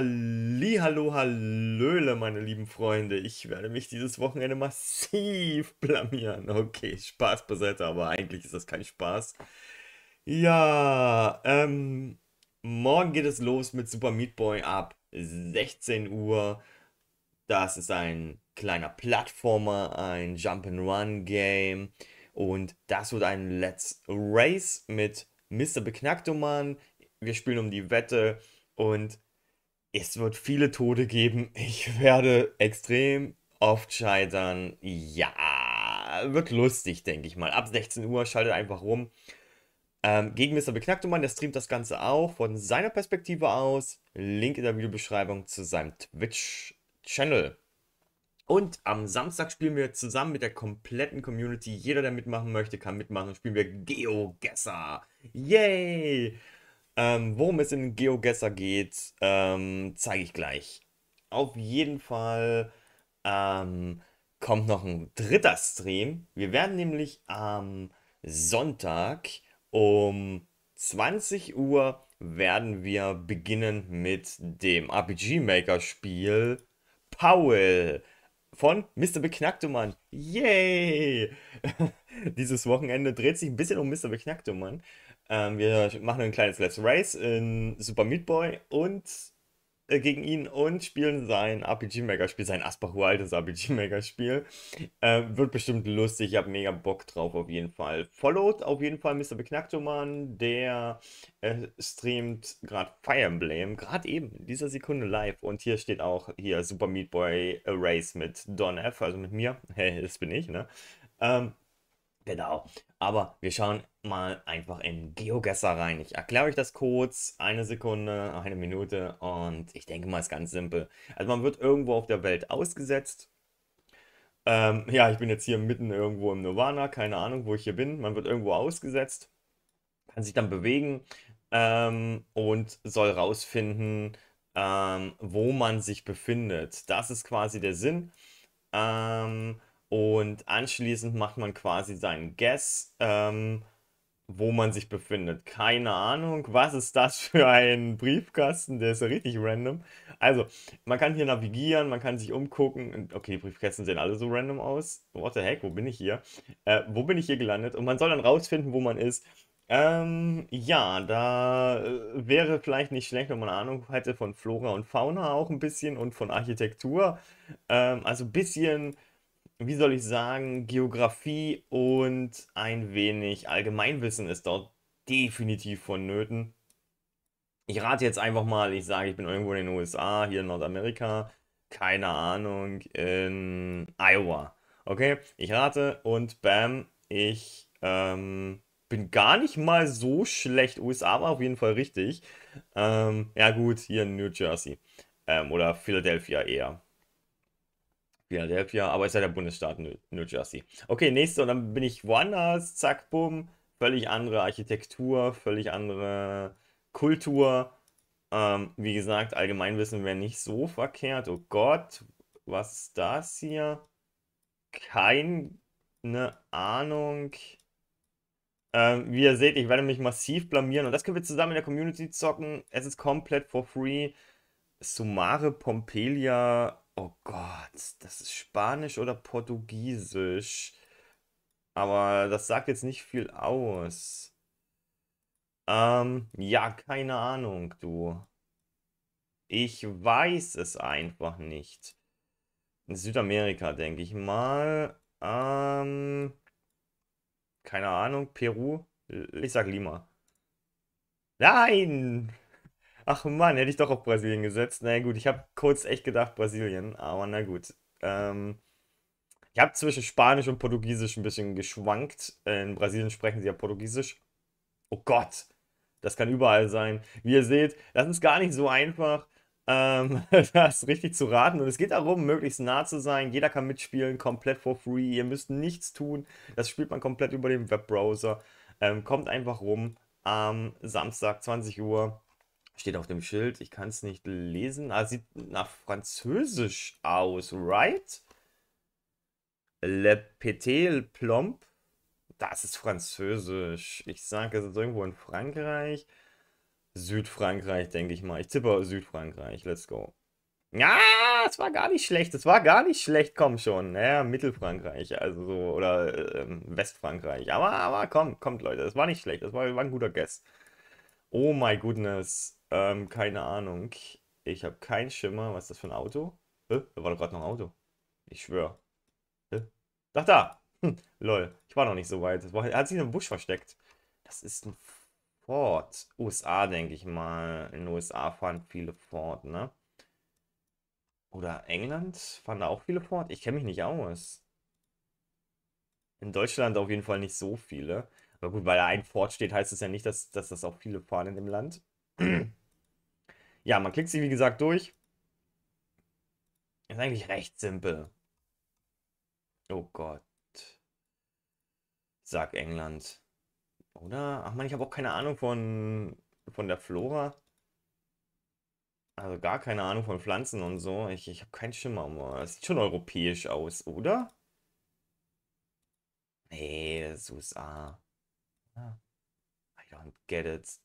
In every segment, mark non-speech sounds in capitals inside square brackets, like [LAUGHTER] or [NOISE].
Halli, hallo, hallöle, meine lieben Freunde. Ich werde mich dieses Wochenende massiv [LAUGHS] blamieren. Okay, Spaß beiseite, aber eigentlich ist das kein Spaß. Ja, ähm, morgen geht es los mit Super Meat Boy ab 16 Uhr. Das ist ein kleiner Plattformer, ein Jump-and-Run-Game. Und das wird ein Let's Race mit Mr. Beknacktoman. Wir spielen um die Wette und es wird viele Tode geben. Ich werde extrem oft scheitern. Ja, wird lustig, denke ich mal. Ab 16 Uhr schaltet einfach rum. Ähm, gegen Mr. Beknacktemann, der streamt das Ganze auch von seiner Perspektive aus. Link in der Videobeschreibung zu seinem Twitch-Channel. Und am Samstag spielen wir zusammen mit der kompletten Community. Jeder, der mitmachen möchte, kann mitmachen. Spielen wir GeoGesser. Yay! Ähm, worum es in GeoGuessr geht, ähm, zeige ich gleich. Auf jeden Fall ähm, kommt noch ein dritter Stream. Wir werden nämlich am Sonntag um 20 Uhr werden wir beginnen mit dem RPG Maker Spiel Powell von Mr. Beknacktemann. Yay! [LAUGHS] Dieses Wochenende dreht sich ein bisschen um Mr. Beknacktemann. Ähm, wir machen ein kleines Let's Race in Super Meat Boy und äh, gegen ihn und spielen sein RPG-Maker-Spiel, sein Asbach altes RPG-Maker-Spiel. Äh, wird bestimmt lustig, ich habe mega Bock drauf auf jeden Fall. Followed auf jeden Fall Mr. Beknacktoman, der äh, streamt gerade Fire Emblem, gerade eben, in dieser Sekunde live. Und hier steht auch hier Super Meat Boy Race mit Don F., also mit mir. Hey, [LAUGHS] das bin ich, ne? Ähm, Genau. Aber wir schauen mal einfach in GeoGuessr rein. Ich erkläre euch das kurz. Eine Sekunde, eine Minute und ich denke mal, es ist ganz simpel. Also man wird irgendwo auf der Welt ausgesetzt. Ähm, ja, ich bin jetzt hier mitten irgendwo im Nirvana. Keine Ahnung, wo ich hier bin. Man wird irgendwo ausgesetzt, kann sich dann bewegen ähm, und soll rausfinden, ähm, wo man sich befindet. Das ist quasi der Sinn. Ähm, und anschließend macht man quasi seinen Guess, ähm, wo man sich befindet. Keine Ahnung, was ist das für ein Briefkasten? Der ist ja richtig random. Also, man kann hier navigieren, man kann sich umgucken. Okay, die Briefkästen sehen alle so random aus. What the heck, wo bin ich hier? Äh, wo bin ich hier gelandet? Und man soll dann rausfinden, wo man ist. Ähm, ja, da äh, wäre vielleicht nicht schlecht, wenn man Ahnung hätte von Flora und Fauna auch ein bisschen und von Architektur. Ähm, also ein bisschen wie soll ich sagen, Geografie und ein wenig Allgemeinwissen ist dort definitiv vonnöten. Ich rate jetzt einfach mal, ich sage, ich bin irgendwo in den USA, hier in Nordamerika, keine Ahnung, in Iowa. Okay, ich rate und bam, ich ähm, bin gar nicht mal so schlecht. USA war auf jeden Fall richtig. Ähm, ja gut, hier in New Jersey ähm, oder Philadelphia eher. Philadelphia, aber ist ja der Bundesstaat New Jersey. Okay, nächste und dann bin ich woanders, zack, bumm, völlig andere Architektur, völlig andere Kultur. Ähm, wie gesagt, Allgemeinwissen wäre nicht so verkehrt. Oh Gott, was ist das hier? Keine Ahnung. Ähm, wie ihr seht, ich werde mich massiv blamieren und das können wir zusammen in der Community zocken. Es ist komplett for free. Sumare Pompelia Oh Gott, das ist Spanisch oder Portugiesisch. Aber das sagt jetzt nicht viel aus. Ähm, ja, keine Ahnung, du. Ich weiß es einfach nicht. In Südamerika, denke ich mal. Ähm, keine Ahnung, Peru. Ich sag Lima. Nein! Ach man, hätte ich doch auf Brasilien gesetzt. Na naja, gut, ich habe kurz echt gedacht Brasilien, aber na gut. Ähm, ich habe zwischen Spanisch und Portugiesisch ein bisschen geschwankt. In Brasilien sprechen sie ja Portugiesisch. Oh Gott, das kann überall sein. Wie ihr seht, das ist gar nicht so einfach, ähm, [LAUGHS] das richtig zu raten. Und es geht darum, möglichst nah zu sein. Jeder kann mitspielen, komplett for free. Ihr müsst nichts tun. Das spielt man komplett über den Webbrowser. Ähm, kommt einfach rum am Samstag 20 Uhr Steht auf dem Schild, ich kann es nicht lesen. Ah, sieht nach Französisch aus, right? Le Petit Plomb. Das ist Französisch. Ich sage, es ist irgendwo in Frankreich. Südfrankreich, denke ich mal. Ich tippe Südfrankreich. Let's go. Ja, es war gar nicht schlecht. Es war gar nicht schlecht. Komm schon. Naja, Mittelfrankreich, also so. Oder ähm, Westfrankreich. Aber, aber komm, kommt, Leute. Es war nicht schlecht. Es war, war ein guter Guess. Oh my goodness. Ähm, keine Ahnung. Ich habe keinen Schimmer. Was ist das für ein Auto? Hä? Da war doch gerade noch ein Auto. Ich schwöre. Hä? Ach da! Hm, [LAUGHS] lol. Ich war noch nicht so weit. er hat sich in einem Busch versteckt. Das ist ein Ford. USA, denke ich mal. In den USA fahren viele Ford, ne? Oder England? Fahren da auch viele Ford? Ich kenne mich nicht aus. In Deutschland auf jeden Fall nicht so viele. Aber gut, weil da ein Ford steht, heißt es ja nicht, dass, dass das auch viele fahren in dem Land. [CLEARS THROAT] Ja, man klickt sie wie gesagt durch. Ist eigentlich recht simpel. Oh Gott. Sag England. Oder? Ach man, ich habe auch keine Ahnung von, von der Flora. Also gar keine Ahnung von Pflanzen und so. Ich, ich habe keinen Schimmer mehr. Das sieht schon europäisch aus, oder? Nee, das ist USA. Ah, I don't get it.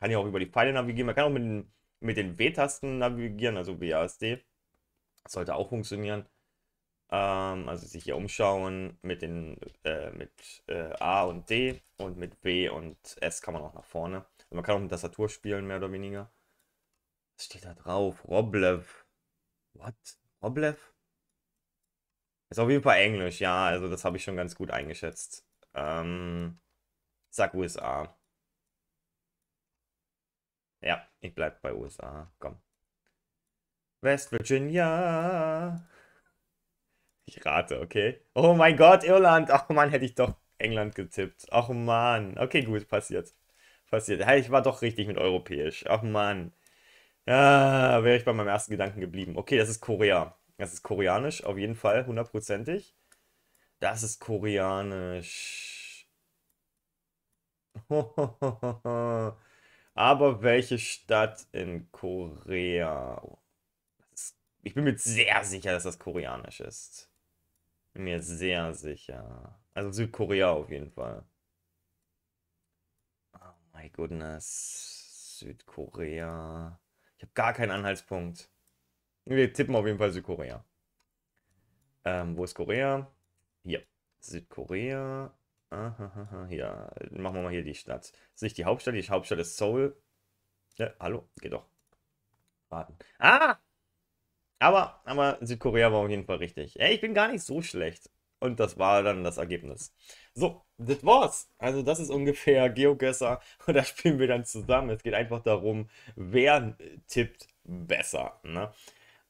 Kann ja auch über die Pfeile navigieren. Man kann auch mit den, mit den W-Tasten navigieren, also WASD. Das sollte auch funktionieren. Ähm, also sich hier umschauen mit, den, äh, mit äh, A und D und mit W und S kann man auch nach vorne. Also man kann auch mit Tastatur spielen, mehr oder weniger. Was steht da drauf? Roblev. What? Roblev? Ist auf jeden Fall Englisch, ja. Also das habe ich schon ganz gut eingeschätzt. Ähm, sag USA. Ja, ich bleib bei USA. Komm. West Virginia. Ich rate, okay. Oh mein Gott, Irland. Ach man, hätte ich doch England getippt. Ach man. Okay, gut, passiert. Passiert. Hey, ich war doch richtig mit europäisch. Ach man. Ja, wäre ich bei meinem ersten Gedanken geblieben. Okay, das ist Korea. Das ist koreanisch, auf jeden Fall, hundertprozentig. Das ist koreanisch. [LAUGHS] Aber welche Stadt in Korea? Ich bin mir sehr sicher, dass das koreanisch ist. Bin mir sehr sicher. Also Südkorea auf jeden Fall. Oh my goodness. Südkorea. Ich habe gar keinen Anhaltspunkt. Wir tippen auf jeden Fall Südkorea. Ähm, wo ist Korea? Hier. Südkorea. Ja, machen wir mal hier die Stadt. Das ist nicht die Hauptstadt, die Hauptstadt ist Seoul. Ja, hallo, geht doch. Warten. Ah! Aber, aber Südkorea war auf jeden Fall richtig. Ey, ich bin gar nicht so schlecht. Und das war dann das Ergebnis. So, das war's. Also das ist ungefähr GeoGuessr. Und da [LAUGHS] spielen wir dann zusammen. Es geht einfach darum, wer tippt besser. Ne?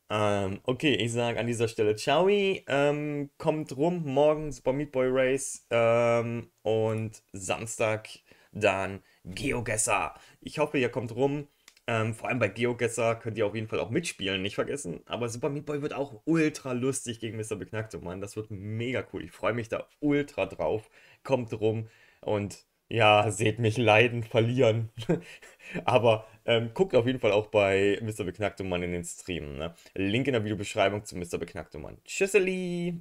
Ähm, okay, ich sage an dieser Stelle Ciao. Ähm, kommt rum, morgen Super Meat Boy Race ähm, und Samstag dann Geogesser. Ich hoffe, ihr kommt rum. Ähm, vor allem bei Geogesser könnt ihr auf jeden Fall auch mitspielen, nicht vergessen. Aber Super Meat Boy wird auch ultra lustig gegen Mr. Beknackte, Mann. Das wird mega cool. Ich freue mich da ultra drauf. Kommt rum und ja, seht mich leiden, verlieren. [LAUGHS] Aber ähm, guckt auf jeden Fall auch bei Mr. Beknackte Mann in den Stream. Ne? Link in der Videobeschreibung zu Mr. Beknackte Mann. Tschüsseli!